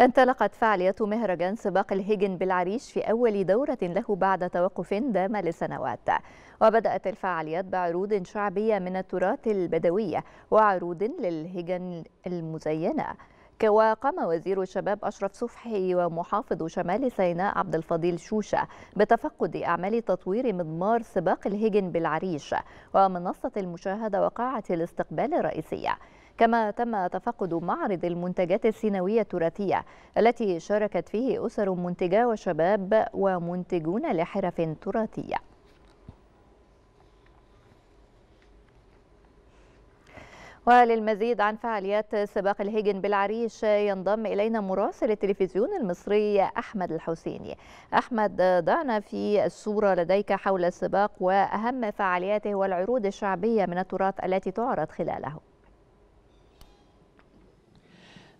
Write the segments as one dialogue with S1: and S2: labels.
S1: انطلقت فعالية مهرجان سباق الهجن بالعريش في أول دورة له بعد توقف دام لسنوات وبدأت الفعاليات بعروض شعبية من التراث البدوية وعروض للهجن المزينة وقام وزير الشباب أشرف صفحي ومحافظ شمال سيناء عبد الفضيل شوشة بتفقد أعمال تطوير مضمار سباق الهجن بالعريش ومنصة المشاهدة وقاعة الاستقبال الرئيسية كما تم تفقد معرض المنتجات السينوية التراثية التي شاركت فيه أسر منتجة وشباب ومنتجون لحرف تراثية وللمزيد عن فعاليات سباق الهيجن بالعريش ينضم إلينا مراسل التلفزيون المصري أحمد الحسيني أحمد ضعنا في الصورة لديك حول السباق وأهم فعالياته والعروض الشعبية من التراث التي تعرض خلاله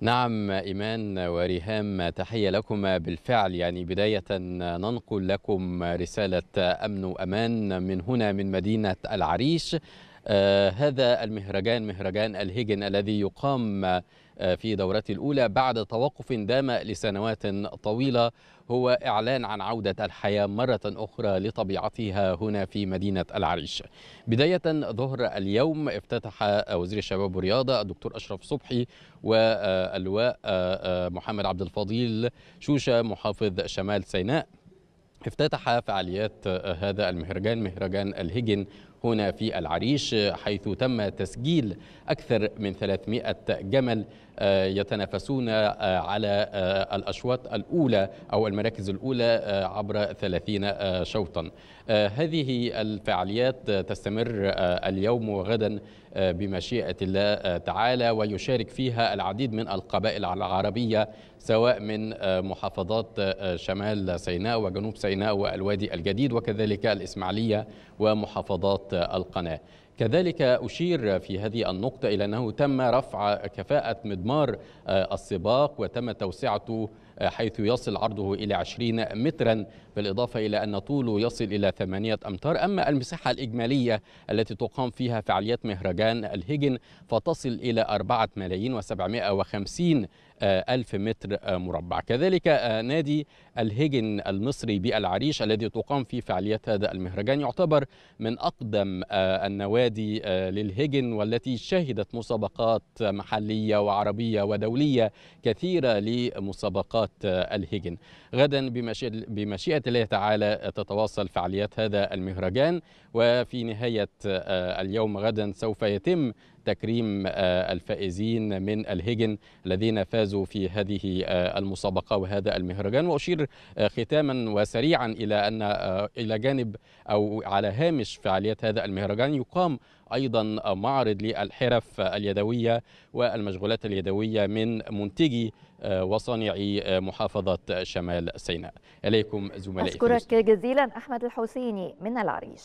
S2: نعم إيمان وريهام تحية لكم بالفعل يعني بداية ننقل لكم رسالة أمن وأمان من هنا من مدينة العريش آه، هذا المهرجان مهرجان الهجن الذي يقام آه، في دورته الأولى بعد توقف دام لسنوات طويلة هو إعلان عن عودة الحياة مرة أخرى لطبيعتها هنا في مدينة العريش بداية ظهر اليوم افتتح وزير الشباب والرياضة الدكتور أشرف صبحي واللواء آه، محمد عبد الفضيل شوشة محافظ شمال سيناء افتتح فعاليات آه، هذا المهرجان مهرجان الهجن هنا في العريش حيث تم تسجيل أكثر من 300 جمل آه، يتنافسون آه، على الأشواط الأولى أو المراكز الأولى عبر 30 شوطا هذه الفعاليات تستمر اليوم وغدا بمشيئة الله تعالى ويشارك فيها العديد من القبائل العربية سواء من محافظات شمال سيناء وجنوب سيناء سيناء والوادي الجديد وكذلك الإسماعيلية ومحافظات القناة كذلك أشير في هذه النقطة إلى أنه تم رفع كفاءة مضمار آه، السباق وتم توسعته آه، حيث يصل عرضه إلى 20 مترا بالإضافة إلى أن طوله يصل إلى 8 أمتار أما المساحة الإجمالية التي تقام فيها فعاليات مهرجان الهجن فتصل إلى 4 ملايين و750 آه، ألف متر مربع كذلك نادي الهجن المصري بالعريش الذي تقام فيه فعاليات هذا المهرجان يعتبر من أقدم النوادي الوادي آه، للهجن والتي شهدت مسابقات محلية وعربية ودولية كثيرة لمسابقات آه، الهجن غدا بمشيئة الله تعالى تتواصل فعاليات هذا المهرجان وفي نهاية آه، اليوم غدا سوف يتم تكريم الفائزين من الهجن الذين فازوا في هذه المسابقة وهذا المهرجان وأشير ختاما وسريعا إلى أن إلى جانب أو على هامش فعاليات هذا المهرجان يقام أيضا معرض للحرف اليدوية والمشغولات اليدوية من منتجي آه، وصانعي آه، محافظة شمال سيناء إليكم زملائي أشكرك
S1: جزيلا أحمد الحسيني من العريش